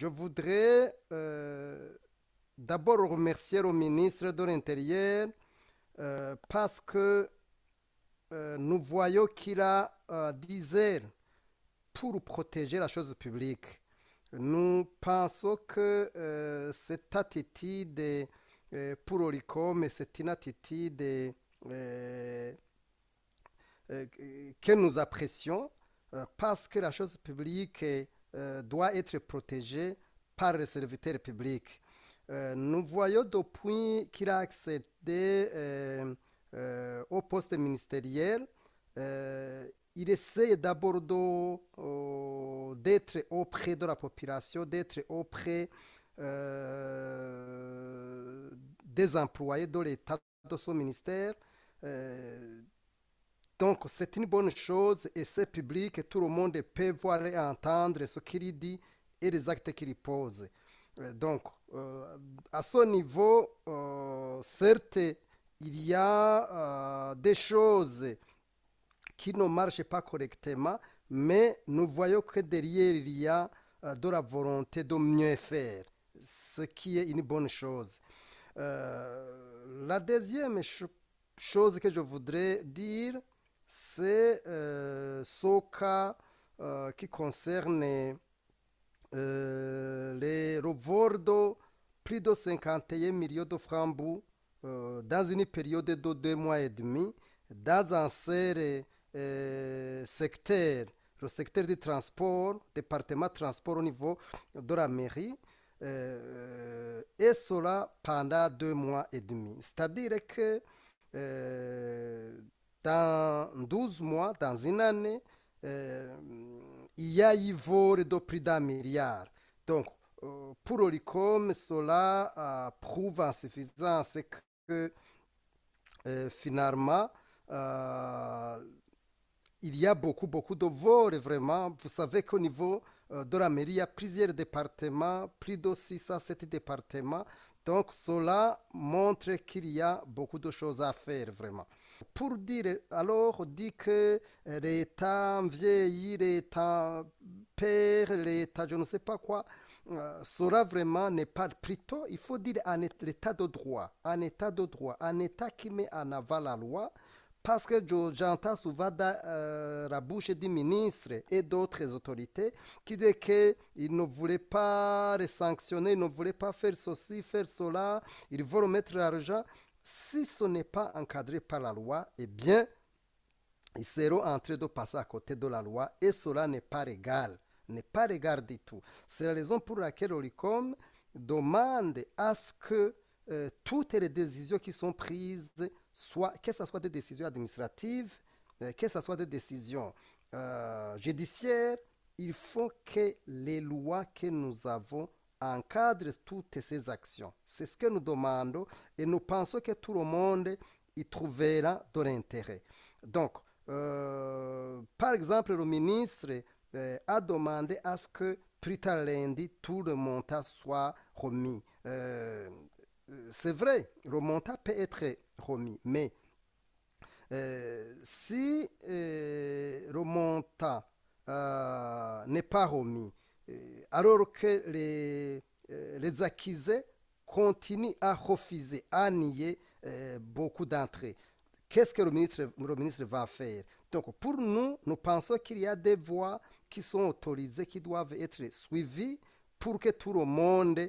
Je voudrais euh, d'abord remercier le ministre de l'Intérieur euh, parce que euh, nous voyons qu'il a des heures pour protéger la chose publique. Nous pensons que cette attitude pour Olicom, c'est une attitude que nous apprécions parce que la chose publique est euh, doit être protégé par le serviteur public. Euh, nous voyons depuis qu'il a accédé euh, au poste ministériel, il essaie d'abord d'être auprès de la population, d'être auprès des employés de l'État, de son ministère, donc, c'est une bonne chose et c'est public et tout le monde peut voir et entendre ce qu'il dit et les actes qu'il pose. Euh, donc, euh, à ce niveau, euh, certes, il y a des choses qui ne marchent pas correctement, mais nous voyons que derrière, il y a de la volonté de mieux faire, ce qui est une bonne chose. la deuxième chose que je voudrais dire, c'est ce euh, cas euh, qui concerne euh, les de plus de 51 millions de francs euh, dans une période de deux mois et demi dans un seul secteur, le secteur du transport, département transport au niveau de la mairie. et cela pendant deux mois et demi. C'est-à-dire que dans 12 mois, dans une année, euh, il y a eu vol de plus d'un milliard. Donc, euh, pour Olicom, cela prouve en suffisance que euh, finalement, euh, il y a beaucoup, beaucoup de vols, vraiment. Vous savez qu'au niveau de la mairie, il y a plusieurs départements, plus de 6 à 7 départements. Donc, cela montre qu'il y a beaucoup de choses à faire, vraiment pour dire alors dit que euh, l'État vieillit, l'État père, l'État je ne sais pas quoi euh, cela sera vraiment n'est pas prito. il faut dire un état de droit, un état de droit, un état qui met en avant la loi. Parce que j'entends souvent euh, la bouche des ministres et d'autres autorités qui disent qu'ils ne voulaient pas les sanctionner, ils ne voulaient pas faire ceci, faire cela, ils veulent mettre l'argent si ce n'est pas encadré par la loi, eh bien, ils seront en train de passer à côté de la loi et cela n'est pas régal, n'est pas régal du tout. C'est la raison pour laquelle l'OLICOM demande à ce que euh, toutes les décisions qui sont prises, que ce soit des décisions administratives, euh, que ce soit des décisions euh, judiciaires, il faut que les lois que nous avons encadre toutes ces actions. C'est ce que nous demandons et nous pensons que tout le monde y trouvera de l'intérêt. Donc, euh, par exemple, le ministre euh, a demandé à ce que plus tard lundi, tout le montant soit remis. Euh, c'est vrai, le montant peut être remis, mais si le montant n'est pas remis, euh, alors que les, euh, les accusés continuent à refuser, à nier euh, beaucoup d'entrées. Qu'est-ce que le ministre, le ministre va faire Donc pour nous, nous pensons qu'il y a des voies qui sont autorisées, qui doivent être suivies pour que tout le monde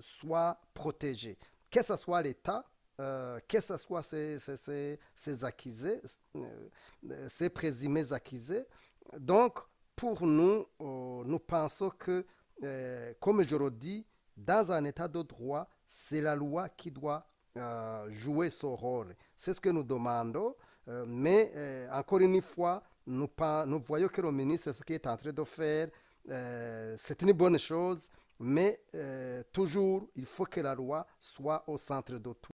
soit protégé. Que ce soit l'État, que ce soit ces ces ces accusés, ces ses présumés accusés. Donc, pour nous, euh, nous pensons que, euh, comme je le dis, dans un état de droit, c'est la loi qui doit euh, jouer son rôle. C'est ce que nous demandons, mais encore une fois, nous, voyons que le ministre, ce qu'il est en train de faire, c'est une bonne chose, mais toujours, il faut que la loi soit au centre de tout.